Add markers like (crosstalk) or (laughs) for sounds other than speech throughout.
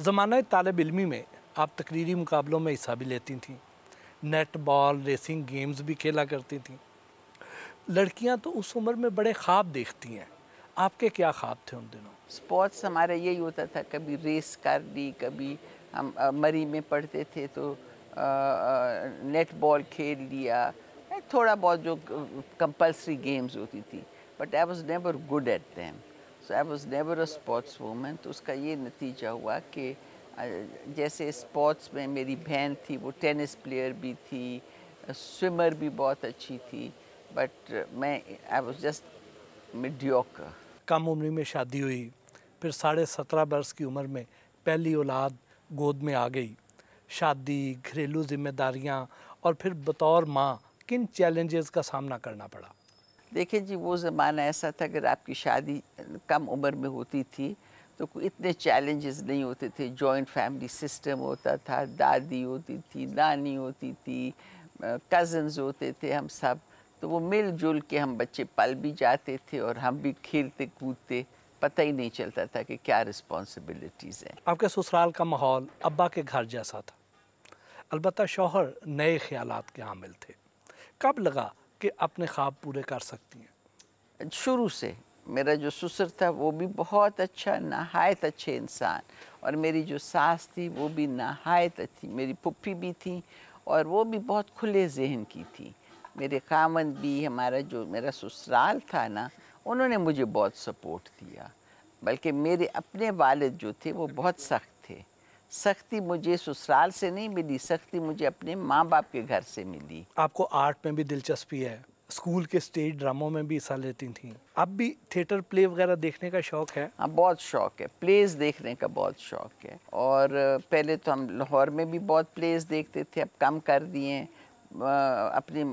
ज़माना तालब इलमी में आप तकरीरी मुकाबलों में हिस्सा भी लेती थी नेट बॉल रेसिंग गेम्स भी खेला करती थी लड़कियां तो उस उम्र में बड़े ख्वाब देखती हैं आपके क्या ख्वाब थे उन दिनों स्पोर्ट्स हमारा यही होता था कभी रेस कर ली कभी हम मरी में पढ़ते थे तो नेट बॉल खेल लिया थोड़ा बहुत जो कंपलसरी गेम्स होती थी but I was never good at them so I was never a sports woman तो उसका ये नतीजा हुआ कि जैसे स्पोर्ट्स में मेरी बहन थी वो टेनिस प्लेयर भी थी स्विमर भी बहुत अच्छी थी बट मैं आई वॉज जस्ट मिडियोकर कम उम्र में शादी हुई फिर साढ़े सत्रह वर्ष की उम्र में पहली औलाद गोद में आ गई शादी घरेलू जिम्मेदारियाँ और फिर बतौर माँ किन चैलेंजेस का सामना करना पड़ा देखिए जी वो ज़माना ऐसा था अगर आपकी शादी कम उम्र में होती थी तो इतने चैलेंजेस नहीं होते थे जॉइंट फैमिली सिस्टम होता था दादी होती थी नानी होती थी कज़न्स होते थे हम सब तो वो मिलजुल के हम बच्चे पल भी जाते थे और हम भी खेलते कूदते पता ही नहीं चलता था कि क्या रिस्पॉन्सिबिलिटीज़ हैं आपके ससुराल का माहौल अब्बा के घर जैसा था अलबत् शोहर नए ख्याल के हामिल थे कब लगा कि अपने ख्वाब पूरे कर सकती हैं शुरू से मेरा जो ससुर था वो भी बहुत अच्छा नहायत अच्छे इंसान और मेरी जो सास थी वो भी नहायत अच्छी मेरी पुप्पी भी थी और वो भी बहुत खुले जहन की थी मेरे खामन भी हमारा जो मेरा ससुराल था ना उन्होंने मुझे बहुत सपोर्ट दिया बल्कि मेरे अपने वालिद जो थे वो बहुत सख्त सख्ती मुझे ससुराल से नहीं मिली सख्ती मुझे अपने माँ बाप के घर से मिली आपको आर्ट में भी दिलचस्पी है स्कूल के स्टेज ड्रामों में भी हिस्सा लेती थी अब भी थिएटर प्ले वगैरह देखने का शौक है हाँ बहुत शौक है प्लेज देखने का बहुत शौक है और पहले तो हम लाहौर में भी बहुत प्लेज देखते थे अब कम कर दिए हैं अपनी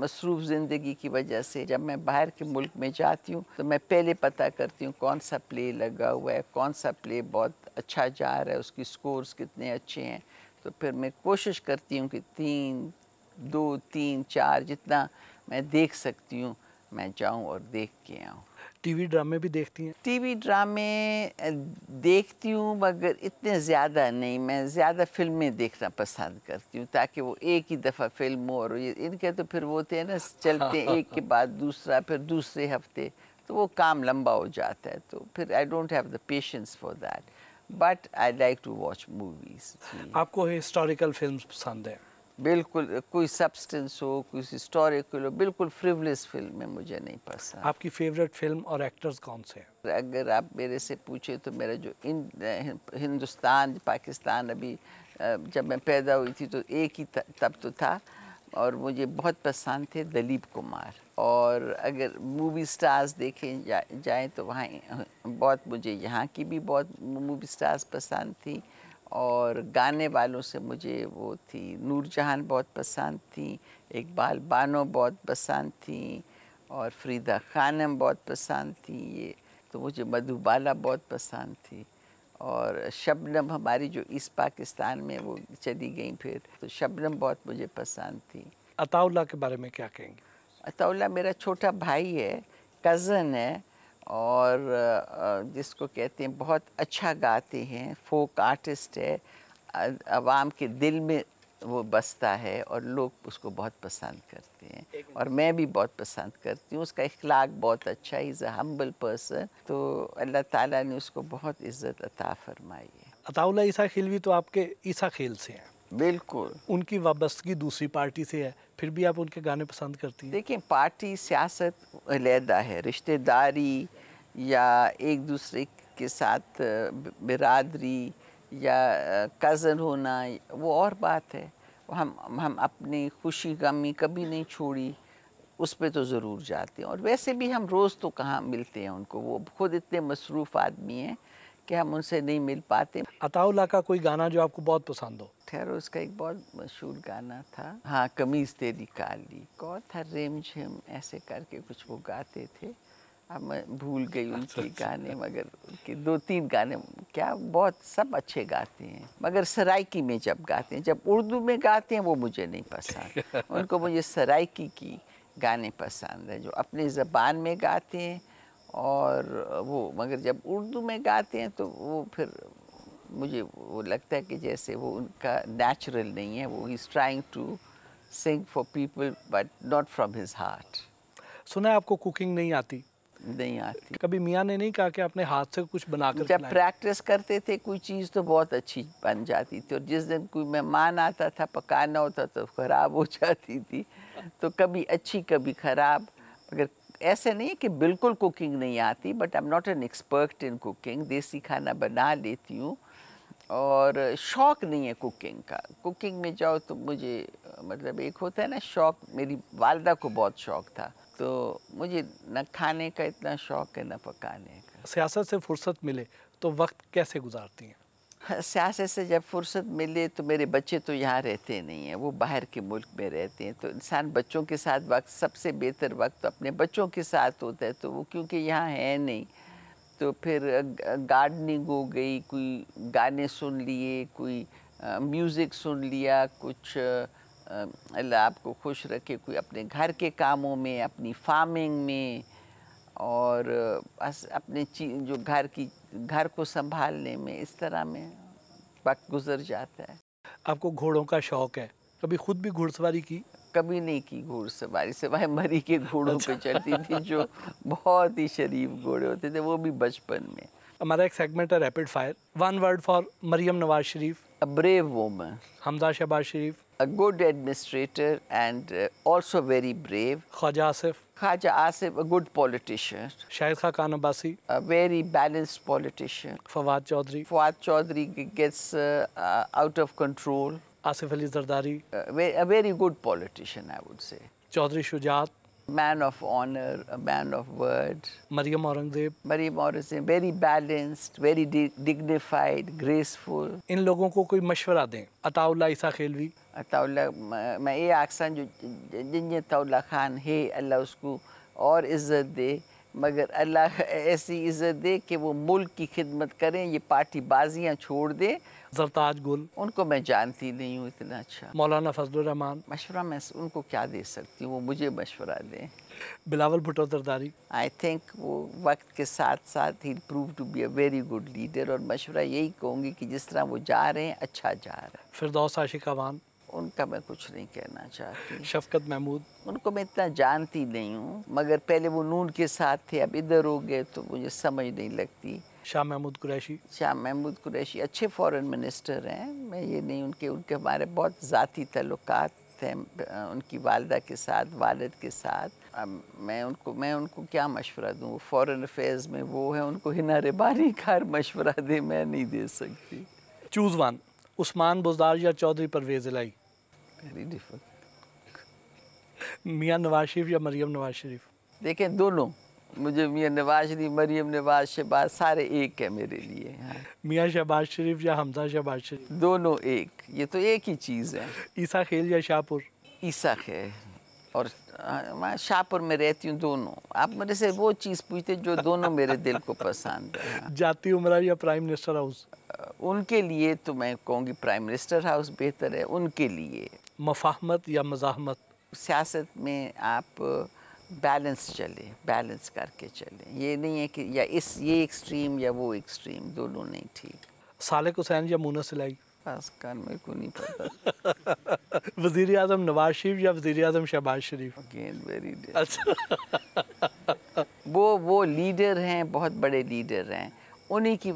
मसरूफ़ ज़िंदगी की वजह से जब मैं बाहर के मुल्क में जाती हूँ तो मैं पहले पता करती हूँ कौन सा प्ले लगा हुआ है कौन सा प्ले बहुत अच्छा जा रहा है उसकी स्कोर्स कितने अच्छे हैं तो फिर मैं कोशिश करती हूँ कि तीन दो तीन चार जितना मैं देख सकती हूँ मैं जाऊं और देख के आऊं टीवी ड्रामे भी देखती हैं टीवी ड्रामे देखती हूँ मगर इतने ज़्यादा नहीं मैं ज़्यादा फिल्में देखना पसंद करती हूँ ताकि वो एक ही दफ़ा फिल्म हो और इनके तो फिर वो होते हैं ना चलते हैं एक के बाद दूसरा फिर दूसरे हफ्ते तो वो काम लंबा हो जाता है तो फिर I don't have the patience for that but I like to watch movies आपको हिस्टोरिकल फिल्म पसंद है बिल्कुल कोई सब्सटेंस हो कोई हिस्टोरिकल हो बिल्कुल फ्रिवलेस फिल्म है मुझे नहीं पसंद आपकी फेवरेट फिल्म और एक्टर्स कौन से हैं अगर आप मेरे से पूछे तो मेरा जो इन हिंदुस्तान पाकिस्तान अभी जब मैं पैदा हुई थी तो एक ही तब तो था और मुझे बहुत पसंद थे दिलीप कुमार और अगर मूवी स्टार्स देखें जाए जाएँ तो वहाँ बहुत मुझे यहाँ की भी बहुत मूवी स्टार्स पसंद थी और गाने वालों से मुझे वो थी नूर बहुत पसंद थी इकबाल बानो बहुत पसंद थी और फरीदा खानम बहुत पसंद थी ये तो मुझे मधुबाला बहुत पसंद थी और शबनम हमारी जो इस पाकिस्तान में वो चली गई फिर तो शबनम बहुत मुझे पसंद थी अताउल्ला के बारे में क्या कहेंगे अताउल्ला मेरा छोटा भाई है कज़न है और जिसको कहते हैं बहुत अच्छा गाते हैं फोक आर्टिस्ट है आवाम के दिल में वो बसता है और लोग उसको बहुत पसंद करते हैं और मैं भी बहुत पसंद करती हूँ उसका इखलाक बहुत अच्छा है इज़ अ हम्बल पर्सन तो अल्लाह ताला ने उसको बहुत इज़्ज़त अता फरमाई है अताउल्ला ईसा खिलवी तो आपके ईसा खेल से हैं बिल्कुल उनकी वाबस्तगी दूसरी पार्टी से है फिर भी आप उनके गाने पसंद करती हैं देखिए पार्टी सियासत अलहदा है रिश्तेदारी या एक दूसरे के साथ बिरादरी या कज़न होना वो और बात है हम हम अपनी खुशी गमी कभी नहीं छोड़ी उस पर तो ज़रूर जाते हैं और वैसे भी हम रोज़ तो कहाँ मिलते हैं उनको वो खुद इतने मसरूफ़ आदमी हैं कि हम उनसे नहीं मिल पाते अताउल्ला का कोई गाना जो आपको बहुत पसंद हो खैर उसका एक बहुत मशहूर गाना था हाँ कमीज तेरी काली कौन था रेम झेम ऐसे करके कुछ वो गाते थे अब मैं भूल गई अच्छा, उनके अच्छा। गाने मगर उनके दो तीन गाने क्या बहुत सब अच्छे गाते हैं मगर सराइकी में जब गाते हैं जब उर्दू में गाते हैं वो मुझे नहीं पसंद (laughs) उनको मुझे सराइकी की गाने पसंद है जो अपने ज़बान में गाते हैं और वो मगर जब उर्दू में गाते हैं तो वो फिर मुझे वो लगता है कि जैसे वो उनका नेचुरल नहीं है वो is trying to sing for people but not from his heart सुना है आपको कुकिंग नहीं आती नहीं आती कभी मियाँ ने नहीं कहा कि आपने हाथ से कुछ बना कर जब प्रैक्टिस करते थे कोई चीज़ तो बहुत अच्छी बन जाती थी और जिस दिन कोई मेहमान आता था पकाना होता तो ख़राब हो जाती थी तो कभी अच्छी कभी ख़राब अगर ऐसे नहीं कि बिल्कुल कुकिंग नहीं आती but I am not an expert in cooking देसी खाना बना लेती हूँ और शौक़ नहीं है कुकिंग का कुकिंग में जाओ तो मुझे मतलब एक होता है ना शौक़ मेरी वालदा को बहुत शौक़ था तो मुझे न खाने का इतना शौक़ है न पकाने का सियासत से फुर्सत मिले तो वक्त कैसे गुजारती हैं (laughs) सियासत से जब फुर्सत मिले तो मेरे बच्चे तो यहाँ रहते नहीं हैं वो बाहर के मुल्क में रहते हैं तो इंसान बच्चों के साथ वक्त सबसे बेहतर वक्त तो अपने बच्चों के साथ होता है तो वो क्योंकि यहाँ है नहीं तो फिर गार्डनिंग हो गई कोई गाने सुन लिए कोई म्यूज़िक सुन लिया कुछ अल्लाह आपको खुश रखे कोई अपने घर के कामों में अपनी फार्मिंग में और अपने चीज जो घर की घर को संभालने में इस तरह में वक्त गुजर जाता है आपको घोड़ों का शौक है कभी खुद भी घुड़सवारी की कभी नहीं की घुड़सवारी सिवाय मरी के घोड़ों अच्छा। चलती थी जो बहुत ही शरीफ घोड़े होते थे वो भी बचपन में हमारा एक सेगमेंट है rapid fire one word for Mariam Nawaz Sharif a brave woman. Hamza Shahbaz Sharif. A good administrator and uh, also very brave. Khaja Asif. Khaja Asif, a good politician. Shahid Khan Abbasi. A very balanced politician. Fawad Chaudhry. Fawad Chaudhry gets uh, uh, out of control. Asif Ali Zardari. Uh, a very good politician, I would say. Chaudhry Shujat. man of honor, a man of word. Mariam Aurangzeb Maryam Aurangzeb very balanced very dignified graceful इन लोगों को कोई मशवरा दें अताउल्ला ईसा खेलवी अताउल्ला मैं ये आकसन जो जिन तौला खान है अल्लाह उसको और इज़्ज़त दे मगर अल्लाह ऐसी इज़्ज़त दे कि वो मुल्क की खिदमत करें ये पार्टी बाजियाँ छोड़ दें सरताज गुल उनको मैं जानती नहीं हूँ इतना अच्छा मौलाना फजलरहमान मशवरा मैं उनको क्या दे सकती हूँ वो मुझे मशवरा दें बिलावल भुटो दरदारी आई थिंक वो वक्त के साथ साथ ही prove to be a very good leader और मशवरा यही कहूँगी कि जिस तरह वो जा रहे हैं अच्छा जा रहे हैं फिर आशिक अवान उनका मैं कुछ नहीं कहना चाहती शफकत महमूद उनको मैं इतना जानती नहीं हूँ मगर पहले वो नून के साथ थे अब इधर हो गए तो मुझे समझ नहीं लगती शाह महमूद कुरैशी शाह महमूद कुरैशी अच्छे फॉरेन मिनिस्टर हैं मैं ये नहीं उनके उनके हमारे बहुत ज़ाती तल्लक थे उनकी वालदा के साथ वालद के साथ मैं उनको मैं उनको क्या मशवरा दूँ फॉरेन अफेयर्स में वो है उनको हिनारे बारी खार मशवरा दे मैं नहीं दे सकती चूज़ वन उस्मान बुजदार या चौधरी परवेज लाई वेरी डिफिकल्ट मियाँ नवाज शरीफ या मरियम नवाज शरीफ देखें दोनों मुझे मियाँ नवाज शरीफ मरियम नवाज शहबाज सारे एक है मेरे लिए हाँ। मियाँ शहबाज शरीफ या हमजा शहबाज शरीफ दोनों एक ये तो एक ही चीज़ है ईसा खेल या शाहपुर ईसा खेल और हाँ, मैं शाहपुर में रहती हूँ दोनों आप मेरे से वो चीज़ पूछते जो दोनों मेरे दिल को पसंद है हाँ। जाती उम्र या प्राइम मिनिस्टर हाउस उनके लिए तो मैं कहूँगी प्राइम मिनिस्टर हाउस बेहतर है उनके लिए मफाहमत या मजाहमत सियासत में आप बैलेंस चले बैलेंस करके चले ये नहीं है कि या इस ये एक्सट्रीम या वो एक्सट्रीम दोनों नहीं ठीक सालिक हुसैन या मुना सिलाई खासकर मेरे को नहीं पता (laughs) वजीर अजम नवाज शरीफ या वजीर अजम शहबाज शरीफ अगेन अच्छा। वेरी (laughs) वो वो लीडर हैं बहुत बड़े लीडर हैं उन्हीं की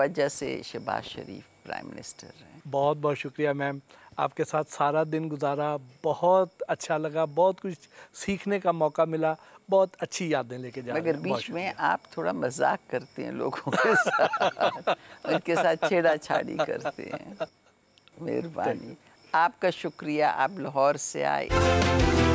वजह से शहबाज शरीफ प्राइम मिनिस्टर हैं बहुत बहुत शुक्रिया मैम आपके साथ सारा दिन गुजारा बहुत अच्छा लगा बहुत कुछ सीखने का मौका मिला बहुत अच्छी यादें लेके जा मगर बीच में आप थोड़ा मजाक करते हैं लोगों के साथ उनके साथ छेड़ा छाड़ी करते हैं (laughs) मेहरबानी आपका शुक्रिया आप लाहौर से आए